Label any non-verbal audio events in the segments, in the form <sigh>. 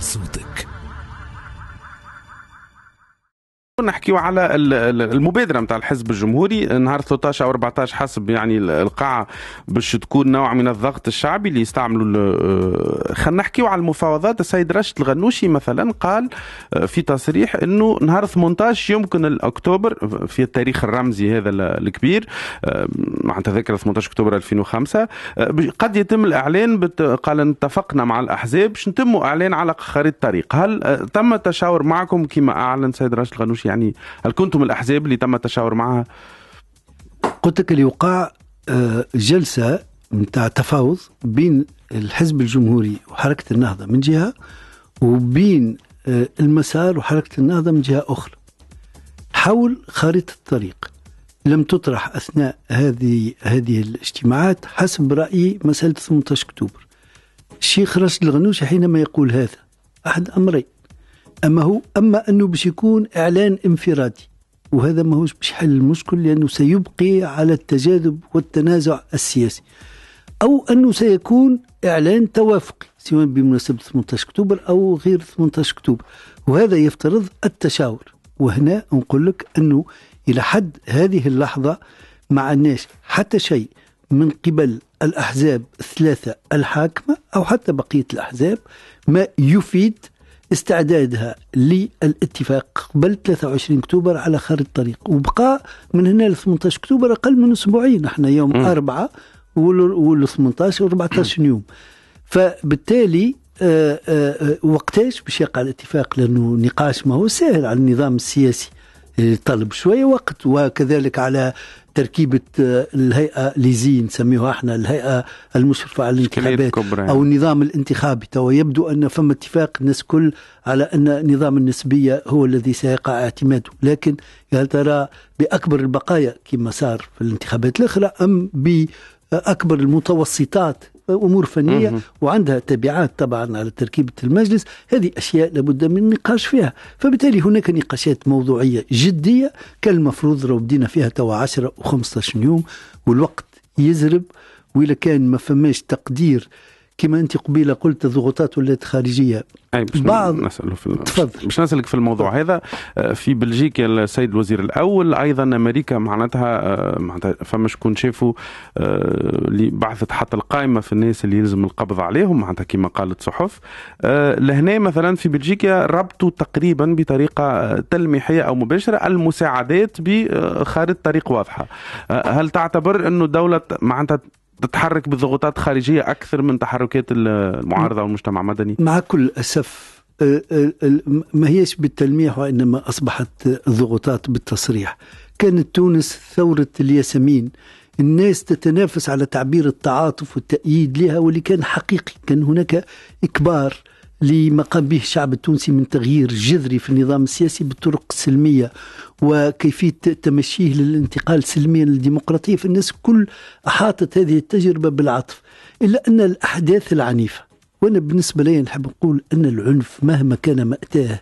суток. с نحكيو على المبادره نتاع الحزب الجمهوري نهار 13 او 14 حسب يعني القاعه باش تكون نوع من الضغط الشعبي اللي يستعملوا آه، خلينا نحكيو على المفاوضات السيد رشد الغنوشي مثلا قال آه، في تصريح انه نهار 18 يمكن اكتوبر في التاريخ الرمزي هذا الكبير آه، معناتها تذكر 18 اكتوبر 2005 قد يتم الاعلان قال اتفقنا مع الاحزاب باش نتموا اعلان على خريطه الطريق هل تم تشاور معكم كما اعلن السيد رشد الغنوشي بعرفش يعني هل كنتم الأحزاب اللي تم التشاور معها؟ قلت لك اللي وقع آه، جلسة نتاع تفاوض بين الحزب الجمهوري وحركة النهضة من جهة وبين آه، المسار وحركة النهضة من جهة أخرى حول خريطة الطريق لم تطرح أثناء هذه هذه الاجتماعات حسب رأيي مسألة 18 أكتوبر الشيخ راشد الغنوشي حينما يقول هذا أحد أمرين اما هو اما انه باش يكون اعلان انفرادي وهذا ماهوش باش حل المشكل لانه سيبقي على التجاذب والتنازع السياسي او انه سيكون اعلان توافقي سواء بمناسبه 18 اكتوبر او غير 18 اكتوبر وهذا يفترض التشاور وهنا نقول لك انه الى حد هذه اللحظه ما عندناش حتى شيء من قبل الاحزاب الثلاثه الحاكمه او حتى بقيه الاحزاب ما يفيد استعدادها للاتفاق قبل 23 اكتوبر على خارج الطريق وبقى من هنا ل 18 اكتوبر اقل من اسبوعين احنا يوم م. أربعة وال 18 و 14 يوم فبالتالي آه، آه، آه، وقتاش باش يقع الاتفاق لانه نقاش ما هو سهل على النظام السياسي طلب شوية وقت وكذلك على تركيبة آه، الهيئة ليزي نسميها احنا الهيئة المشرفة على الانتخابات يعني. أو النظام الانتخابي تو يبدو أن فم اتفاق الناس كل على أن نظام النسبية هو الذي سيقع اعتماده لكن هل ترى بأكبر البقايا كما صار في الانتخابات الأخرى أم بأكبر المتوسطات امور فنيه مم. وعندها تبعات طبعا على تركيبه المجلس هذه اشياء لابد من النقاش فيها فبالتالي هناك نقاشات موضوعيه جديه كان المفروض لو بدينا فيها توا 10 و15 يوم والوقت يزرب واذا كان ما فماش تقدير كما انت قبيله قلت الضغوطات ولات خارجيه اي باش بعض نساله في تفضل باش نسالك في الموضوع هذا آه، في بلجيكا السيد الوزير الاول ايضا امريكا معناتها آه، معناتها فما شكون شافوا آه، اللي بعثت حتى القائمه في الناس اللي يلزم القبض عليهم معناتها كما قالت صحف لهنا مثلا في بلجيكا ربطوا تقريبا بطريقه تلميحيه او مباشره المساعدات بخارطه طريق واضحه هل تعتبر انه دوله معناتها تتحرك بالضغوطات خارجيه اكثر من تحركات المعارضه والمجتمع المدني مع كل اسف أه، أه، ما هيش بالتلميح وانما اصبحت ضغوطات بالتصريح كانت تونس ثوره الياسمين الناس تتنافس على تعبير التعاطف والتأييد لها واللي كان حقيقي كان هناك إكبار لما قام به الشعب التونسي من تغيير جذري في النظام السياسي بالطرق السلمية وكيفية تمشيه للانتقال سلميا للديمقراطية فالناس كل أحاطت هذه التجربة بالعطف إلا أن الأحداث العنيفة وأنا بالنسبة لي نحب نقول أن العنف مهما كان مأتاه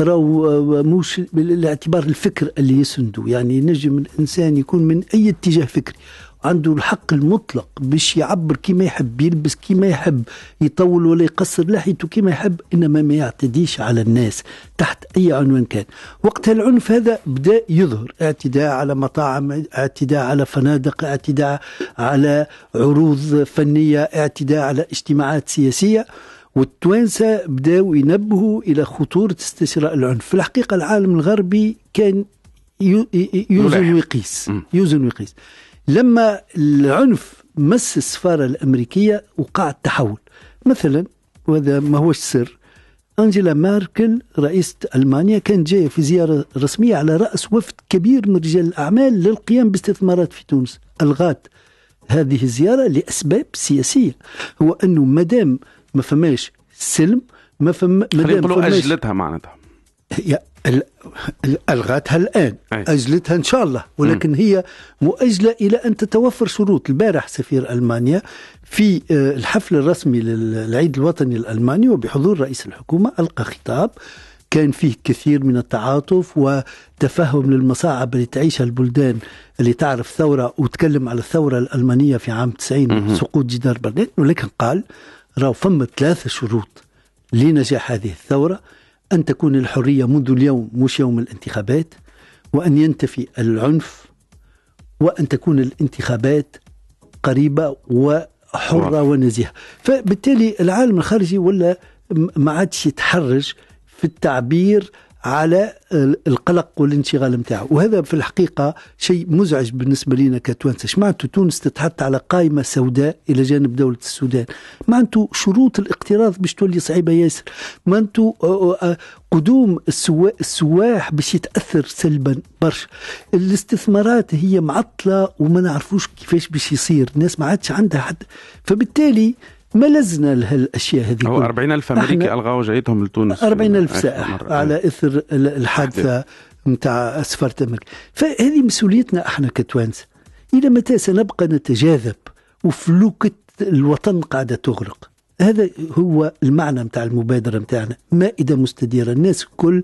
راهو موش بالاعتبار الفكر اللي يسنده يعني نجم الانسان يكون من اي اتجاه فكري عنده الحق المطلق باش يعبر كيما يحب يلبس كيما يحب يطول ولا يقصر لحيته كيما يحب انما ما يعتديش على الناس تحت اي عنوان كان وقتها العنف هذا بدا يظهر اعتداء على مطاعم اعتداء على فنادق اعتداء على عروض فنيه اعتداء على اجتماعات سياسيه والتوانسة بداوا ينبهوا إلى خطورة استشراء العنف في الحقيقة العالم الغربي كان يوزن ويقيس يوزن ويقيس لما العنف مس السفاره الامريكيه وقع التحول مثلا وهذا ما هو سر انجيلا ماركل رئيسة المانيا كانت جايه في زياره رسميه على راس وفد كبير من رجال الاعمال للقيام باستثمارات في تونس الغات هذه الزياره لاسباب سياسيه هو انه مادام ما فماش سلم ما فما مادام اجلتها معناتها هي ألغتها الآن أي. أجلتها إن شاء الله ولكن م. هي مؤجلة إلى أن تتوفر شروط البارح سفير ألمانيا في آه، الحفل الرسمي للعيد الوطني الألماني وبحضور رئيس الحكومة ألقى خطاب كان فيه كثير من التعاطف وتفهم للمصاعب اللي تعيشها البلدان اللي تعرف ثورة وتكلم على الثورة الألمانية في عام 90 سقوط جدار برلين ولكن قال راهو فما ثلاثة شروط لنجاح هذه الثورة أن تكون الحرية منذ اليوم مش يوم الانتخابات وأن ينتفي العنف وأن تكون الانتخابات قريبة وحرة ونزيهة فبالتالي العالم الخارجي ولا ما عادش يتحرج في التعبير على القلق والانشغال نتاعو وهذا في الحقيقة شيء مزعج بالنسبة لنا كتوانسة معناته تونس تتحط على قائمة سوداء إلى جانب دولة السودان معناته شروط الاقتراض باش تولي صعيبة ياسر معناته قدوم السوا... السواح باش يتاثر سلبا برشا الاستثمارات هي معطله وما نعرفوش كيفاش باش يصير الناس ما عادش عندها حد فبالتالي ما لزنا لهالاشياء هذه هو 40000 امريكي الغاو جايتهم لتونس 40000 سائح على آه. اثر الحادثه نتاع اسفار تمك فهذه مسؤوليتنا احنا كتوانسه الى متى سنبقى نتجاذب وفلوكه الوطن قاعده تغرق هذا هو المعنى نتاع المبادره نتاعنا مائده مستديره الناس الكل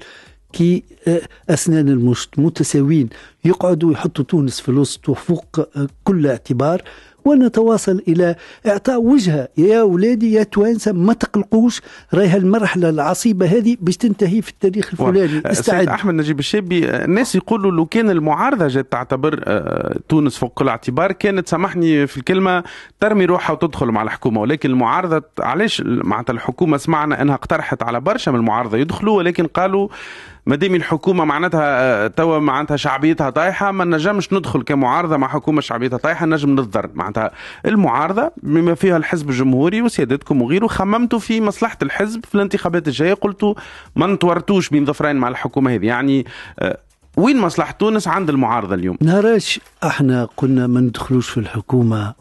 كي آه، اسنان المشط متساويين يقعدوا يحطوا تونس في الوسط وفوق آه، كل اعتبار ونتواصل إلى إعطاء وجهة يا أولادي يا توانسة ما تقلقوش رايها المرحلة العصيبة هذه باش تنتهي في التاريخ الفلاني استعد أه، أحمد نجيب الشابي أه، الناس يقولوا لو كان المعارضة جات تعتبر أه، تونس فوق كل اعتبار كانت سامحني في الكلمة ترمي روحها وتدخل مع الحكومة ولكن المعارضة علاش معناتها الحكومة سمعنا أنها اقترحت على برشا من المعارضة يدخلوا ولكن قالوا ما دام الحكومه معناتها آه، توا معناتها شعبيتها طايحه ما نجمش ندخل كمعارضه مع حكومه شعبيتها طايحه نجم نضر معناتها المعارضه بما فيها الحزب الجمهوري وسيادتكم وغيره خممتوا في مصلحه الحزب في الانتخابات الجايه قلتوا ما نتورطوش بين ظفرين مع الحكومه هذه يعني آه، وين مصلحة تونس عند المعارضة اليوم؟ نهارش احنا قلنا ما ندخلوش في الحكومة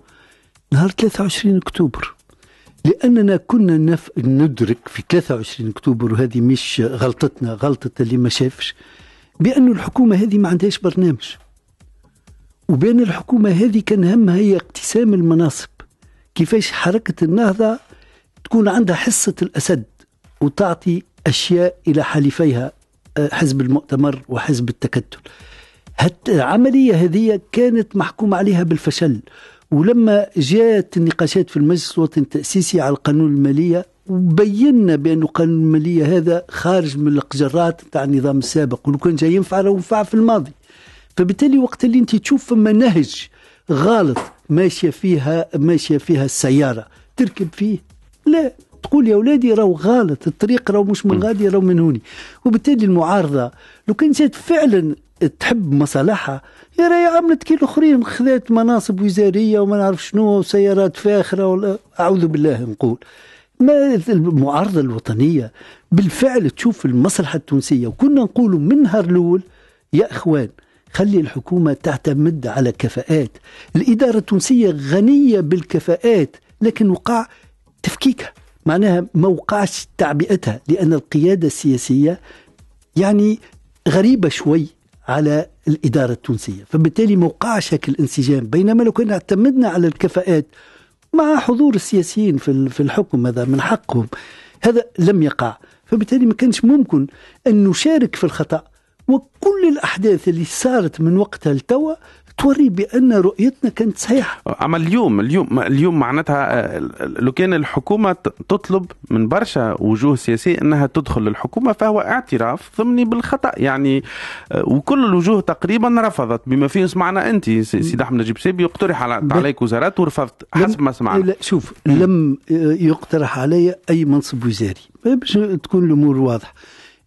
نهار 23 اكتوبر لأننا كنا نف... ندرك في 23 أكتوبر وهذه مش غلطتنا غلطة اللي ما شافش بأن الحكومة هذه ما عندهاش برنامج وبين الحكومة هذه كان همها هي اقتسام المناصب كيفاش حركة النهضة تكون عندها حصة الأسد وتعطي أشياء إلى حليفيها آه، حزب المؤتمر وحزب التكتل العملية هذه كانت محكوم عليها بالفشل ولما جاءت النقاشات في المجلس الوطني التأسيسي على القانون المالية وبينا بأن قانون المالية هذا خارج من القجرات تاع النظام السابق ولو كان جاي ينفع راه ينفع في الماضي فبالتالي وقت اللي انت تشوف فما نهج غالط ماشيه فيها ماشيه فيها السياره تركب فيه لا تقول يا اولادي راهو غلط الطريق راهو مش من غادي راهو من هوني وبالتالي المعارضه لو كان جات فعلا تحب مصالحها يا راهي عملت كي الاخرين خذات مناصب وزاريه وما نعرف شنو وسيارات فاخره ولا اعوذ بالله نقول ما المعارضه الوطنيه بالفعل تشوف المصلحه التونسيه وكنا نقولوا من نهار الاول يا اخوان خلي الحكومه تعتمد على كفاءات الاداره التونسيه غنيه بالكفاءات لكن وقع تفكيكها معناها ما وقعش تعبئتها لان القياده السياسيه يعني غريبه شوي على الإدارة التونسية فبالتالي موقع شكل الانسجام بينما لو كنا اعتمدنا على الكفاءات مع حضور السياسيين في الحكم هذا من حقهم هذا لم يقع فبالتالي ما كانش ممكن أن نشارك في الخطأ وكل الأحداث اللي صارت من وقتها لتوا توري بان رؤيتنا كانت صحيحه اما اليوم اليوم اليوم معناتها آه، لو كان الحكومه تطلب من برشا وجوه سياسيه انها تدخل للحكومه فهو اعتراف ضمني بالخطا يعني آه، وكل الوجوه تقريبا رفضت بما فيه سمعنا انت سيد احمد نجيب سيبي اقترح عليك وزارات ورفضت حسب ما سمعنا لا شوف لم آه، يقترح علي اي منصب وزاري باش تكون الامور واضحه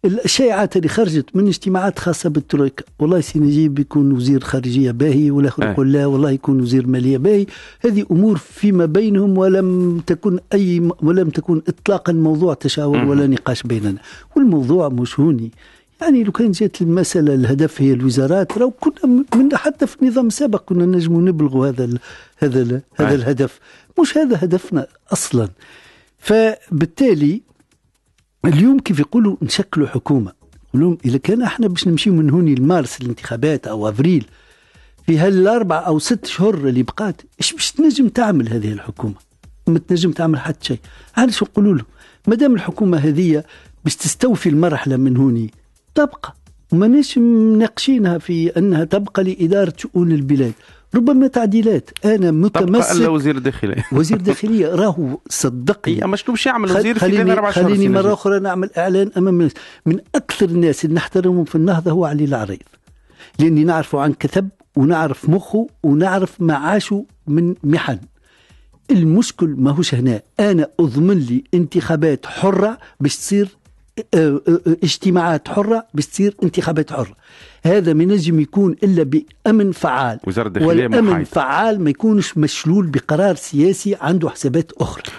الاشاعات اللي خرجت من اجتماعات خاصه بالترويكا والله سي نجيب يكون وزير خارجيه باهي والاخر إيه. يقول لا والله يكون وزير ماليه باهي هذه امور فيما بينهم ولم تكن اي ولم تكن اطلاقا موضوع تشاور إيه. ولا نقاش بيننا والموضوع مش هوني يعني لو كان جات المسألة الهدف هي الوزارات لو كنا من حتى في النظام السابق كنا نجم نبلغ هذا ال هذا ال هذا إيه. الهدف مش هذا هدفنا أصلا فبالتالي اليوم كيف يقولوا نشكلوا حكومه يقولوا اذا كان احنا باش نمشيو من هوني لمارس الانتخابات او افريل في هالاربع او ست شهور اللي بقات ايش باش تنجم تعمل هذه الحكومه؟ ما تنجم تعمل حتى شيء علاش نقولوا لهم ما دام الحكومه هذه باش تستوفي المرحله من هوني تبقى وماناش مناقشينها في انها تبقى لاداره شؤون البلاد ربما تعديلات انا متمسك تبقى وزير الداخليه <laughs> وزير الداخليه راهو صدقني ما شنو باش يعمل وزير في اربع خليني مره اخرى نعمل اعلان امام الناس من اكثر الناس اللي نحترمهم في النهضه هو علي العريض لاني نعرفه عن كثب ونعرف مخه ونعرف معاشه من محن المشكل ماهوش هنا انا اضمن لي انتخابات حره باش تصير آه، آه، اجتماعات حرة بتصير انتخابات حرة هذا ما نجم يكون إلا بأمن فعال وزارة الداخلية والأمن محايد. فعال ما يكونش مشلول بقرار سياسي عنده حسابات أخرى